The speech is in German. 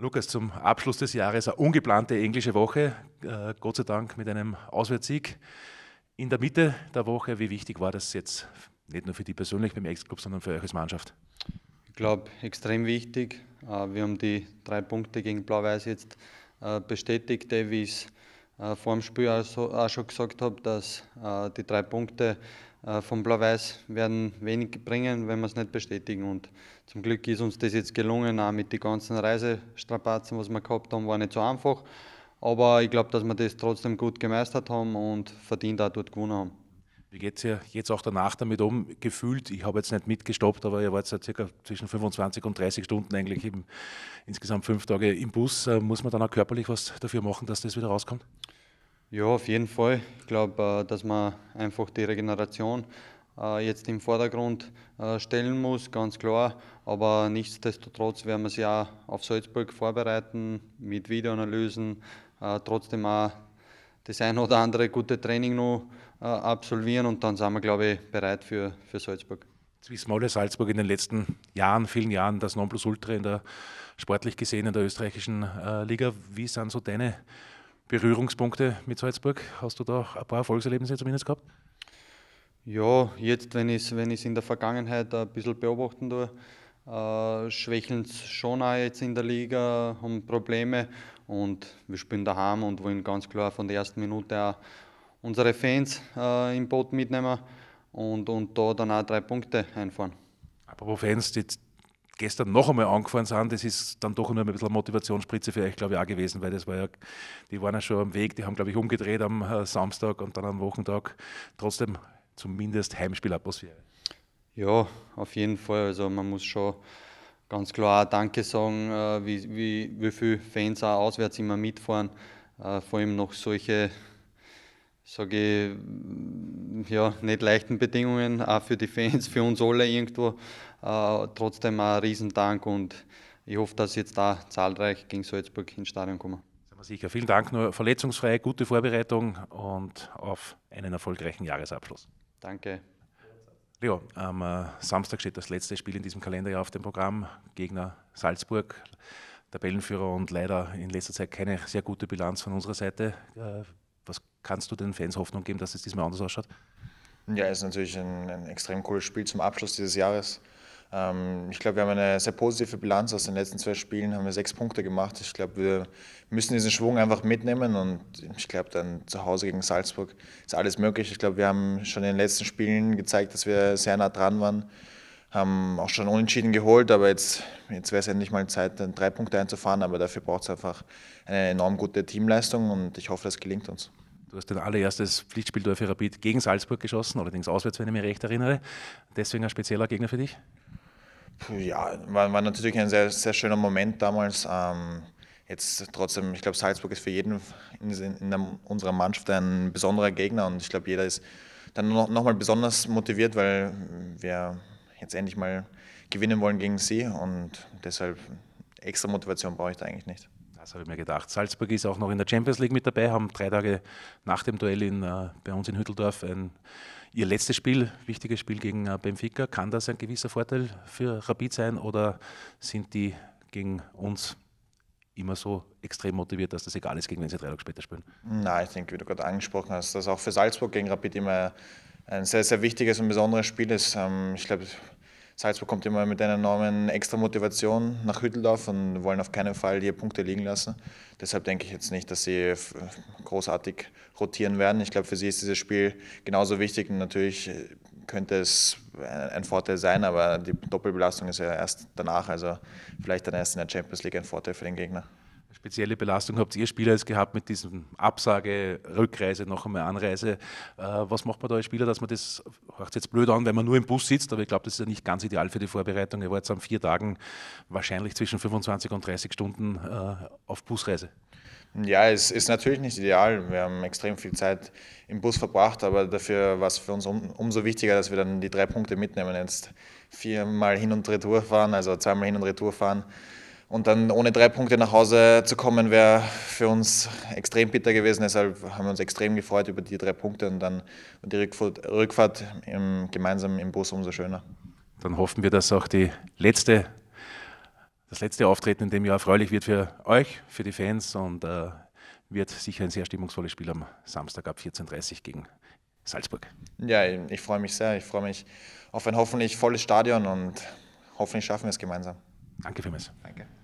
Lukas, zum Abschluss des Jahres eine ungeplante englische Woche, äh, Gott sei Dank mit einem Auswärtssieg. In der Mitte der Woche, wie wichtig war das jetzt nicht nur für die persönlich beim Ex-Club, sondern für euch als Mannschaft? Ich glaube, extrem wichtig. Äh, wir haben die drei Punkte gegen Blau-Weiß jetzt äh, bestätigt, wie ich es vor dem Spiel auch schon gesagt habe, dass die drei Punkte äh, von Blau-Weiß werden wenig bringen, wenn wir es nicht bestätigen. Und zum Glück ist uns das jetzt gelungen, auch mit den ganzen Reisestrapazen, was wir gehabt haben, war nicht so einfach. Aber ich glaube, dass wir das trotzdem gut gemeistert haben und verdient auch dort gewonnen haben. Wie geht es ja jetzt auch danach damit um? Gefühlt, ich habe jetzt nicht mitgestoppt, aber ihr wart seit ca. zwischen 25 und 30 Stunden eigentlich eben insgesamt fünf Tage im Bus. Äh, muss man dann auch körperlich was dafür machen, dass das wieder rauskommt? Ja, auf jeden Fall. Ich glaube, äh, dass man einfach die Regeneration äh, jetzt im Vordergrund äh, stellen muss, ganz klar. Aber nichtsdestotrotz werden wir sie auch auf Salzburg vorbereiten mit Videoanalysen, trotzdem auch das ein oder andere gute Training noch absolvieren und dann sind wir, glaube ich, bereit für, für Salzburg. Jetzt wissen wir alle, Salzburg in den letzten Jahren, vielen Jahren, das Nonplusultra in der sportlich gesehen in der österreichischen Liga. Wie sind so deine Berührungspunkte mit Salzburg? Hast du da ein paar Erfolgserlebnisse zumindest gehabt? Ja, jetzt, wenn ich es wenn in der Vergangenheit ein bisschen beobachten tue, äh, schwächeln schon auch jetzt in der Liga, haben Probleme und wir spielen daheim und wollen ganz klar von der ersten Minute auch unsere Fans äh, im Boot mitnehmen und, und da dann auch drei Punkte einfahren. Apropos Fans, die gestern noch einmal angefahren sind, das ist dann doch nur ein bisschen Motivationsspritze für euch, glaube ich, auch gewesen, weil das war ja, die waren ja schon am Weg, die haben, glaube ich, umgedreht am äh, Samstag und dann am Wochentag. Trotzdem zumindest Heimspielatmosphäre. Ja, auf jeden Fall. Also man muss schon ganz klar Danke sagen, äh, wie, wie, wie viele Fans auch auswärts immer mitfahren. Äh, vor allem noch solche sage ich, mm, ja, nicht leichten Bedingungen, auch für die Fans, für uns alle irgendwo. Äh, trotzdem ein Riesendank und ich hoffe, dass jetzt da zahlreich gegen Salzburg ins Stadion kommen. Sind wir sicher. Vielen Dank, nur verletzungsfrei, gute Vorbereitung und auf einen erfolgreichen Jahresabschluss. Danke. Leo, am äh, Samstag steht das letzte Spiel in diesem Kalenderjahr auf dem Programm. Gegner Salzburg, Tabellenführer und leider in letzter Zeit keine sehr gute Bilanz von unserer Seite. Äh, was kannst du den Fans Hoffnung geben, dass es diesmal anders ausschaut? Ja, es ist natürlich ein, ein extrem cooles Spiel zum Abschluss dieses Jahres. Ähm, ich glaube, wir haben eine sehr positive Bilanz aus den letzten zwei Spielen, haben wir sechs Punkte gemacht. Ich glaube, wir müssen diesen Schwung einfach mitnehmen und ich glaube, dann zu Hause gegen Salzburg ist alles möglich. Ich glaube, wir haben schon in den letzten Spielen gezeigt, dass wir sehr nah dran waren haben auch schon unentschieden geholt, aber jetzt, jetzt wäre es endlich mal Zeit, dann drei Punkte einzufahren. Aber dafür braucht es einfach eine enorm gute Teamleistung und ich hoffe, das gelingt uns. Du hast dein allererstes Pflichtspiel für Rapid gegen Salzburg geschossen, allerdings auswärts, wenn ich mich recht erinnere. Deswegen ein spezieller Gegner für dich? Ja, war, war natürlich ein sehr, sehr schöner Moment damals. Ähm, jetzt trotzdem, ich glaube, Salzburg ist für jeden in, in, in, unserer Mannschaft ein besonderer Gegner und ich glaube, jeder ist dann noch, noch mal besonders motiviert, weil wir jetzt endlich mal gewinnen wollen gegen sie und deshalb extra Motivation brauche ich da eigentlich nicht. Das habe ich mir gedacht. Salzburg ist auch noch in der Champions League mit dabei, haben drei Tage nach dem Duell in, äh, bei uns in Hütteldorf ein, ihr letztes Spiel, wichtiges Spiel gegen äh, Benfica. Kann das ein gewisser Vorteil für Rapid sein oder sind die gegen uns immer so extrem motiviert, dass das egal ist, gegen wen sie drei Tage später spielen? Nein, ich denke, wie du gerade angesprochen hast, dass auch für Salzburg gegen Rapid immer ein sehr, sehr wichtiges und besonderes Spiel ist. Ähm, ich glaube, Salzburg kommt immer mit einer enormen extra Motivation nach Hütteldorf und wollen auf keinen Fall hier Punkte liegen lassen. Deshalb denke ich jetzt nicht, dass sie äh, großartig rotieren werden. Ich glaube, für sie ist dieses Spiel genauso wichtig und natürlich äh, könnte es äh, ein Vorteil sein, aber die Doppelbelastung ist ja erst danach, also vielleicht dann erst in der Champions League ein Vorteil für den Gegner spezielle Belastung habt ihr Spieler jetzt gehabt mit diesem Absage, Rückreise, noch einmal Anreise. Äh, was macht man da als Spieler, dass man das, hört jetzt blöd an, wenn man nur im Bus sitzt, aber ich glaube, das ist ja nicht ganz ideal für die Vorbereitung. Ihr wart jetzt an vier Tagen wahrscheinlich zwischen 25 und 30 Stunden äh, auf Busreise. Ja, es ist natürlich nicht ideal. Wir haben extrem viel Zeit im Bus verbracht, aber dafür war es für uns um, umso wichtiger, dass wir dann die drei Punkte mitnehmen. Jetzt viermal hin und retour fahren, also zweimal hin und retour fahren und dann ohne drei Punkte nach Hause zu kommen, wäre für uns extrem bitter gewesen. Deshalb haben wir uns extrem gefreut über die drei Punkte und dann die Rückfahrt, Rückfahrt im, gemeinsam im Bus umso schöner. Dann hoffen wir, dass auch die letzte, das letzte Auftreten in dem Jahr erfreulich wird für euch, für die Fans und äh, wird sicher ein sehr stimmungsvolles Spiel am Samstag ab 14.30 Uhr gegen Salzburg. Ja, ich freue mich sehr. Ich freue mich auf ein hoffentlich volles Stadion und hoffentlich schaffen wir es gemeinsam. Danke vielmals. Danke.